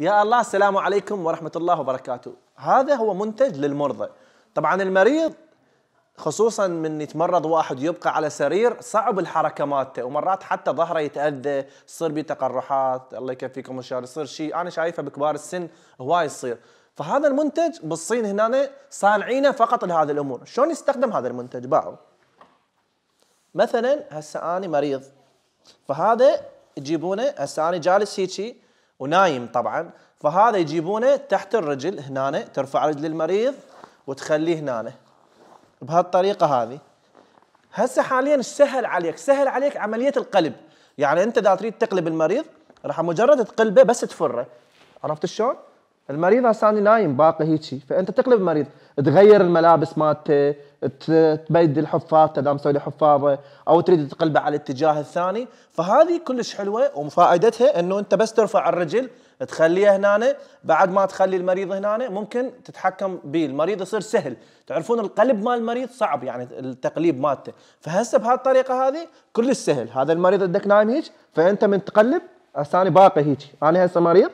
يا الله السلام عليكم ورحمة الله وبركاته هذا هو منتج للمرضى طبعا المريض خصوصا من يتمرض واحد ويبقى على سرير صعب الحركه مالته ومرات حتى ظهره يتاذى يصير بتقرحات تقرحات الله يكفيكم الشر يصير شيء انا شايفه بكبار السن هواي يصير فهذا المنتج بالصين هنا صانعينه فقط لهذه الامور شلون يستخدم هذا المنتج باعوا مثلا هسه انا مريض فهذا تجيبونه هسه انا جالس هيجي ونايم طبعا فهذا يجيبونه تحت الرجل هنا ترفع رجل المريض وتخليه هنا بهالطريقه هذه هسه حاليا سهل عليك سهل عليك عمليه القلب يعني انت اذا تريد تقلب المريض راح مجرد تقلبه بس تفره عرفت شلون المريض هسه نايم باقي هيك فانت تقلب المريض تغير الملابس مالته تبدل حفاظته اذا مسوي له حفاظه او تريد تقلبه على الاتجاه الثاني فهذه كلش حلوه وفائدتها انه انت بس ترفع الرجل تخليه هنا بعد ما تخلي المريض هنا ممكن تتحكم به المريض يصير سهل تعرفون القلب مال المريض صعب يعني التقليب مالته فهسه بهالطريقه هذه كلش سهل هذا المريض عندك نايم هيك فانت من تقلب اساني باقي هيك انا هسه مريض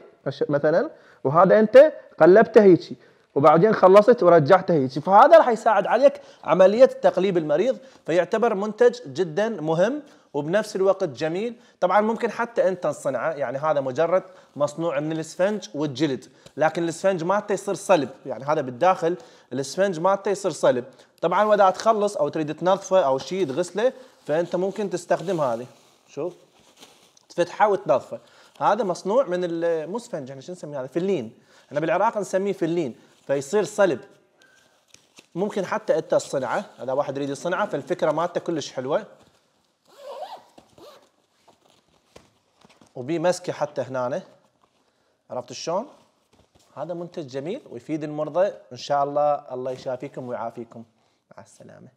مثلا وهذا انت قلبته هيجي وبعدين خلصت ورجعته هيجي فهذا راح يساعد عليك عمليه تقليب المريض فيعتبر منتج جدا مهم وبنفس الوقت جميل طبعا ممكن حتى انت تصنعه يعني هذا مجرد مصنوع من الاسفنج والجلد لكن الاسفنج مالته يصير صلب يعني هذا بالداخل الاسفنج مالته يصير صلب طبعا واذا تخلص او تريد تنظفه او شيء تغسله فانت ممكن تستخدم هذه شوف تفتحه وتنظفه هذا مصنوع من مو سفنج احنا يعني شو نسميه هذا فلين احنا يعني بالعراق نسميه فلين فيصير صلب ممكن حتى انت الصنعه اذا واحد يريد يصنعه فالفكره مالته كلش حلوه وبي مسكه حتى هنا عرفت شلون؟ هذا منتج جميل ويفيد المرضى ان شاء الله الله يشافيكم ويعافيكم مع السلامه